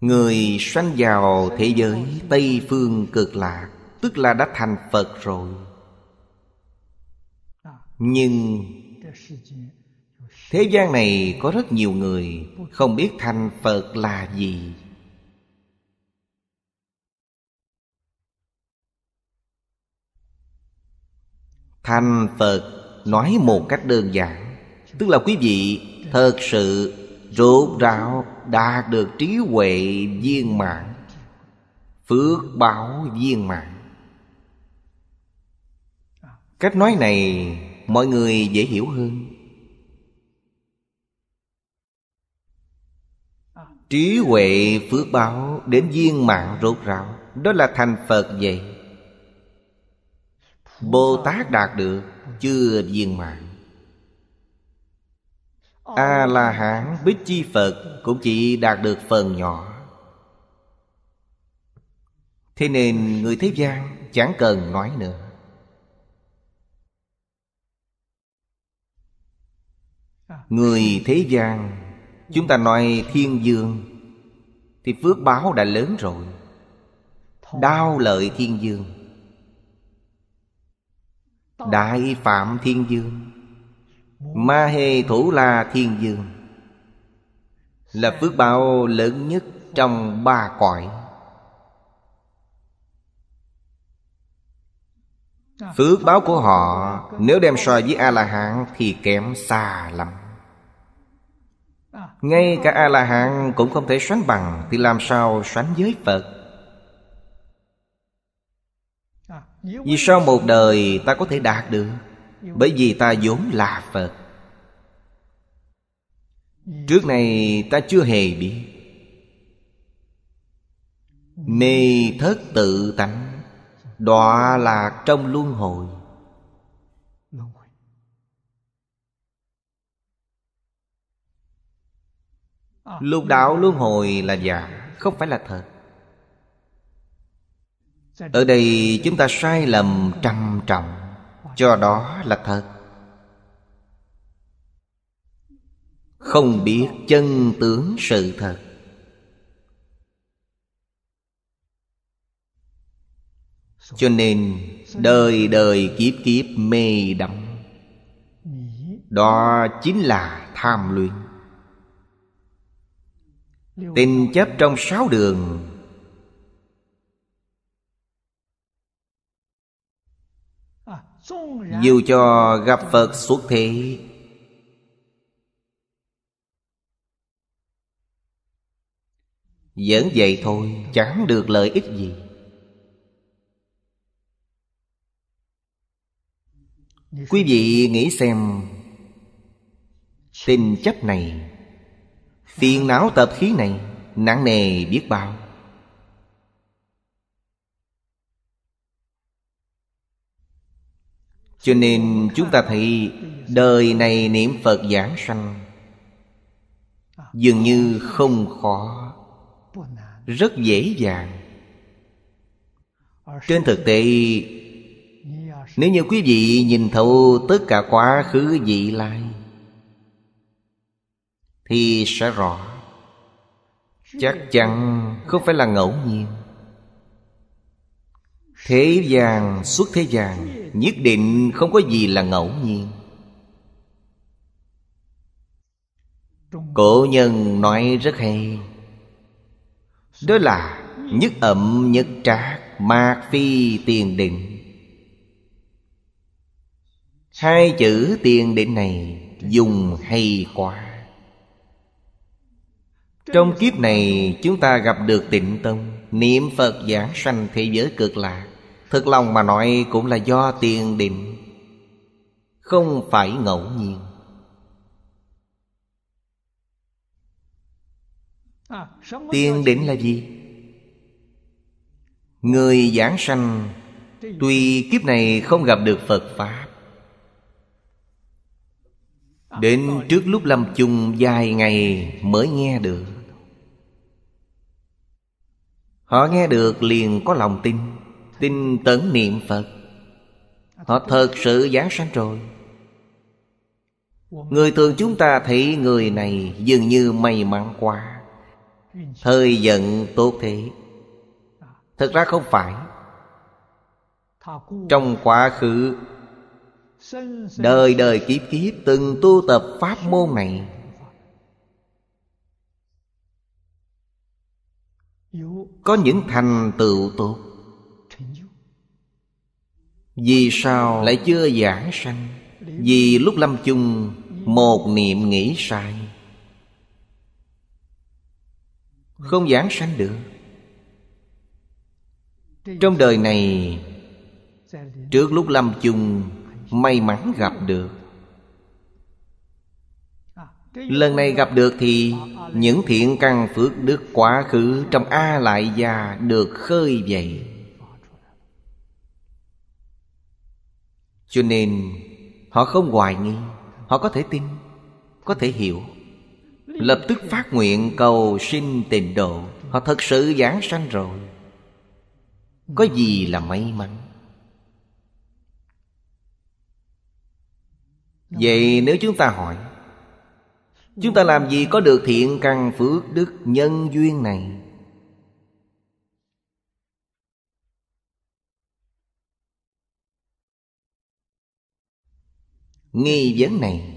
Người sanh vào thế giới Tây Phương cực lạc Tức là đã thành Phật rồi Nhưng Thế gian này có rất nhiều người Không biết thành Phật là gì Thành Phật nói một cách đơn giản Tức là quý vị thật sự rốt ráo đạt được trí huệ viên mãn phước báo viên mãn cách nói này mọi người dễ hiểu hơn trí huệ phước báo đến viên mạng rốt ráo đó là thành phật vậy bồ tát đạt được chưa viên mạng a la hán bích chi phật cũng chỉ đạt được phần nhỏ thế nên người thế gian chẳng cần nói nữa người thế gian chúng ta nói thiên dương thì phước báo đã lớn rồi đao lợi thiên dương đại phạm thiên dương ma hê thủ la thiên dương là phước báo lớn nhất trong ba cõi phước báo của họ nếu đem so với a la hán thì kém xa lắm ngay cả a la hán cũng không thể sánh bằng thì làm sao sánh với phật vì sao một đời ta có thể đạt được bởi vì ta vốn là Phật Trước này ta chưa hề biết Mê thất tự tánh Đọa lạc trong luân hồi Lục đạo luân hồi là giả Không phải là thật Ở đây chúng ta sai lầm trầm trọng cho đó là thật không biết chân tướng sự thật cho nên đời đời kiếp kiếp mê đắm đó chính là tham luyện tình chấp trong sáu đường Dù cho gặp Phật xuất thế Giỡn vậy thôi chẳng được lợi ích gì Quý vị nghĩ xem Tình chấp này Phiền não tập khí này Nặng nề biết bao cho nên chúng ta thấy đời này niệm phật giảng sanh dường như không khó rất dễ dàng trên thực tế nếu như quý vị nhìn thấu tất cả quá khứ vị lai thì sẽ rõ chắc chắn không phải là ngẫu nhiên Thế gian xuất thế gian Nhất định không có gì là ngẫu nhiên Cổ nhân nói rất hay Đó là Nhất ẩm nhất trác Mạc phi tiền định Hai chữ tiền định này Dùng hay quá Trong kiếp này Chúng ta gặp được tịnh tâm Niệm Phật giảng sanh thế giới cực lạc thực lòng mà nói cũng là do tiền định Không phải ngẫu nhiên Tiền định là gì? Người giảng sanh Tuy kiếp này không gặp được Phật Pháp Đến trước lúc lâm chung vài ngày mới nghe được Họ nghe được liền có lòng tin tin tấn niệm Phật Họ thật sự giảng sanh rồi Người thường chúng ta thấy người này dường như may mắn quá Thời giận tốt thế Thật ra không phải Trong quá khứ Đời đời kiếp kiếp từng tu tập pháp môn này Có những thành tựu tốt vì sao lại chưa giảng sanh Vì lúc lâm chung Một niệm nghĩ sai Không giảng sanh được Trong đời này Trước lúc lâm chung May mắn gặp được Lần này gặp được thì Những thiện căn phước đức quá khứ Trong A Lại Già được khơi dậy cho nên họ không hoài nghi họ có thể tin có thể hiểu lập tức phát nguyện cầu sinh tịnh độ họ thật sự giảng sanh rồi có gì là may mắn vậy nếu chúng ta hỏi chúng ta làm gì có được thiện căn phước đức nhân duyên này nghi vấn này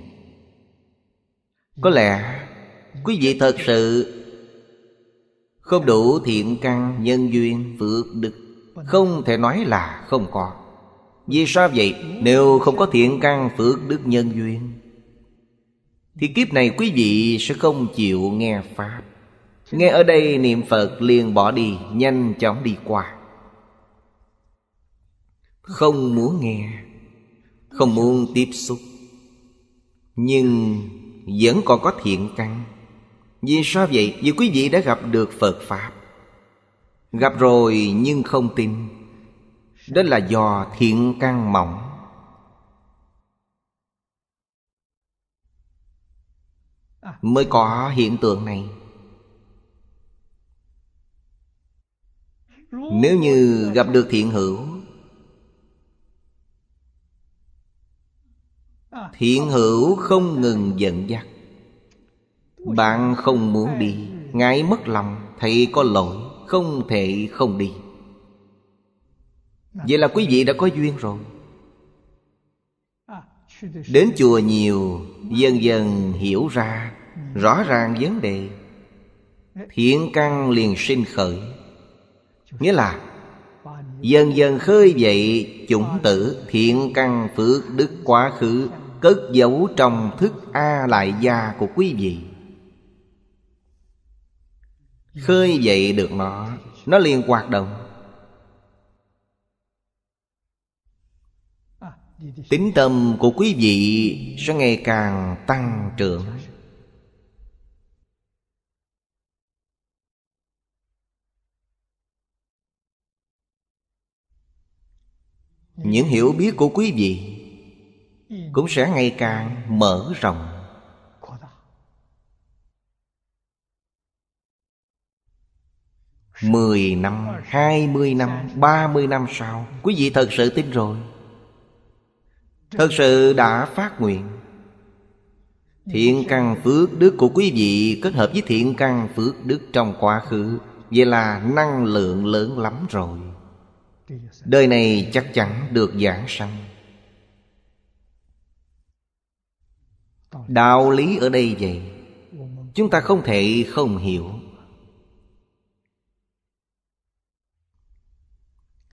có lẽ quý vị thật sự không đủ thiện căn nhân duyên phước đức không thể nói là không có vì sao vậy nếu không có thiện căn phước đức nhân duyên thì kiếp này quý vị sẽ không chịu nghe pháp nghe ở đây niệm phật liền bỏ đi nhanh chóng đi qua không muốn nghe không muốn tiếp xúc nhưng vẫn còn có thiện căn vì sao vậy vì quý vị đã gặp được phật pháp gặp rồi nhưng không tin đó là do thiện căn mỏng mới có hiện tượng này nếu như gặp được thiện hữu thiện hữu không ngừng giận dắt bạn không muốn đi ngài mất lòng thầy có lỗi không thể không đi vậy là quý vị đã có duyên rồi đến chùa nhiều dần dần hiểu ra rõ ràng vấn đề thiện căn liền sinh khởi nghĩa là dần dần khơi dậy chủng tử thiện căn phước đức quá khứ cất dấu trong thức a lại gia của quý vị khơi dậy được nó nó liền hoạt động tính tâm của quý vị sẽ ngày càng tăng trưởng những hiểu biết của quý vị cũng sẽ ngày càng mở rộng mười năm hai mươi năm ba mươi năm sau quý vị thật sự tin rồi thật sự đã phát nguyện thiện căn phước đức của quý vị kết hợp với thiện căn phước đức trong quá khứ vậy là năng lượng lớn lắm rồi đời này chắc chắn được giảng sanh đạo lý ở đây vậy chúng ta không thể không hiểu